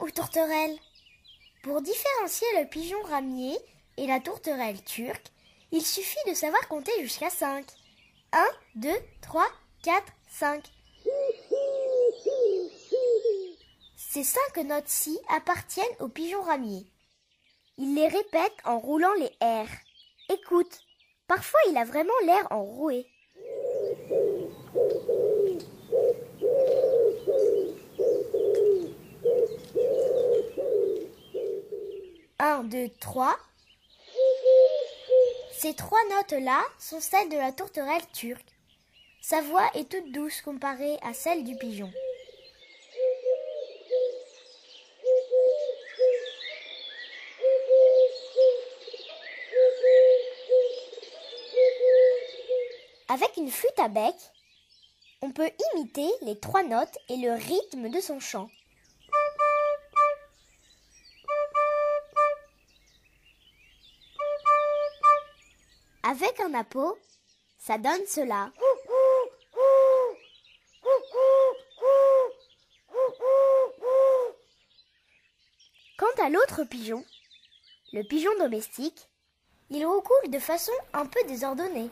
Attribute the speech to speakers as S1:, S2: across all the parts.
S1: ou tourterelle Pour différencier le pigeon ramier et la tourterelle turque, il suffit de savoir compter jusqu'à 5. 1, 2, 3, 4, 5. Ces 5 notes-ci appartiennent au pigeon ramier. Il les répète en roulant les R. Écoute, parfois il a vraiment l'air enroué. 1, 2, 3. Ces trois notes-là sont celles de la tourterelle turque. Sa voix est toute douce comparée à celle du pigeon. Avec une flûte à bec, on peut imiter les trois notes et le rythme de son chant. Avec un appôt, ça donne cela. Quant à l'autre pigeon, le pigeon domestique, il recoule de façon un peu désordonnée.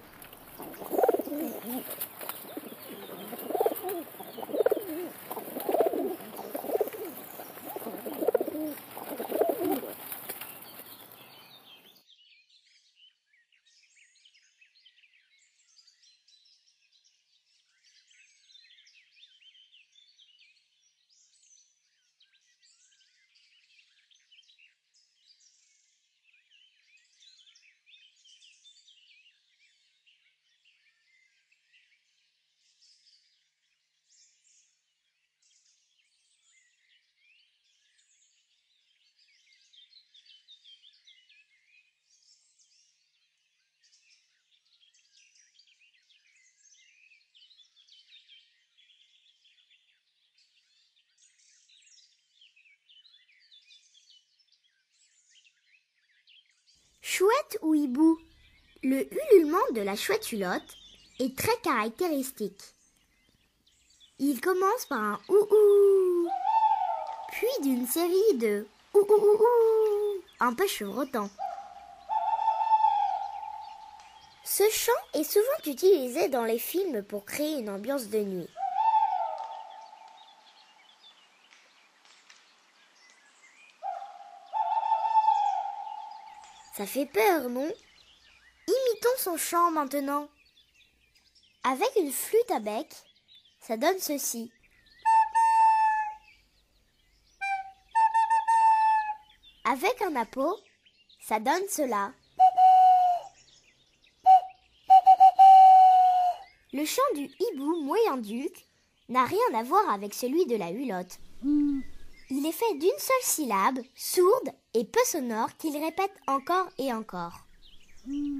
S1: Chouette ou hibou Le ululement de la chouette hulotte est très caractéristique. Il commence par un ou ou, puis d'une série de ou, un peu chevrotant. Ce chant est souvent utilisé dans les films pour créer une ambiance de nuit. Ça fait peur, non Imitons son chant maintenant. Avec une flûte à bec, ça donne ceci. Avec un appôt, ça donne cela. Le chant du hibou moyen-duc n'a rien à voir avec celui de la hulotte. Hmm. Il est fait d'une seule syllabe, sourde et peu sonore qu'il répète encore et encore. Hmm.